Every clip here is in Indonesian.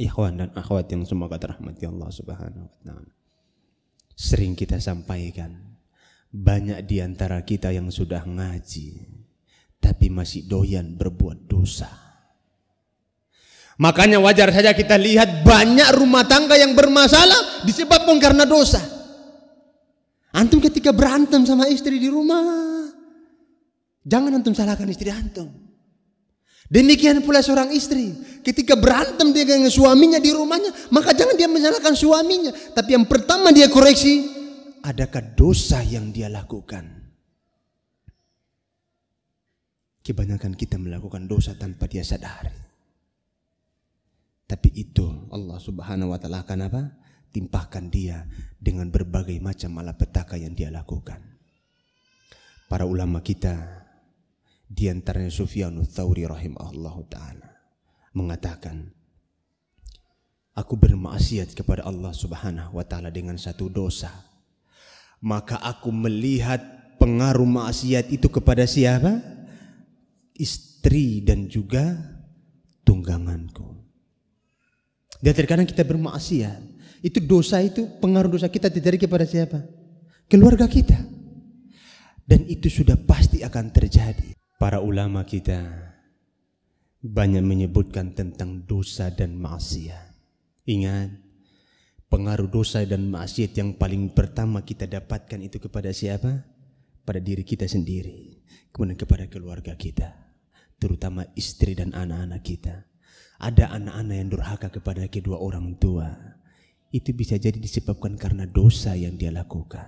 ikhwan dan akhwat yang semoga terahmati Allah Subhanahu wa taala. Sering kita sampaikan banyak diantara kita yang sudah ngaji tapi masih doyan berbuat dosa. Makanya wajar saja kita lihat banyak rumah tangga yang bermasalah disebabkan karena dosa. Antum ketika berantem sama istri di rumah, jangan antum salahkan istri antum. Demikian pula seorang istri ketika berantem dia dengan suaminya di rumahnya, maka jangan dia menyalahkan suaminya. Tapi yang pertama dia koreksi, adakah dosa yang dia lakukan? Kebanyakan kita melakukan dosa tanpa dia sadari. Tapi itu Allah Subhanahu wa taala akan apa? Timpahkan dia dengan berbagai macam malapetaka yang dia lakukan. Para ulama kita di antaranya Sufyan ats-Tsauri rahimahullahu taala mengatakan, Aku bermaksiat kepada Allah subhanahu wa ta'ala dengan satu dosa. Maka aku melihat pengaruh maksiat itu kepada siapa? Istri dan juga tungganganku. Dan terkadang kita bermaksiat. Itu dosa itu pengaruh dosa kita terjadi kepada siapa? Keluarga kita. Dan itu sudah pasti akan terjadi. Para ulama kita banyak menyebutkan tentang dosa dan maksiat. Ingat, pengaruh dosa dan maksiat yang paling pertama kita dapatkan itu kepada siapa? Pada diri kita sendiri, kemudian kepada keluarga kita, terutama istri dan anak-anak kita. Ada anak-anak yang durhaka kepada kedua orang tua. Itu bisa jadi disebabkan karena dosa yang dia lakukan.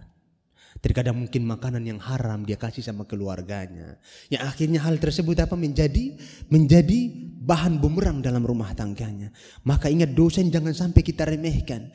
Terkadang mungkin makanan yang haram dia kasih sama keluarganya. Yang akhirnya hal tersebut apa menjadi menjadi bahan bumerang dalam rumah tangganya. Maka ingat dosen jangan sampai kita remehkan.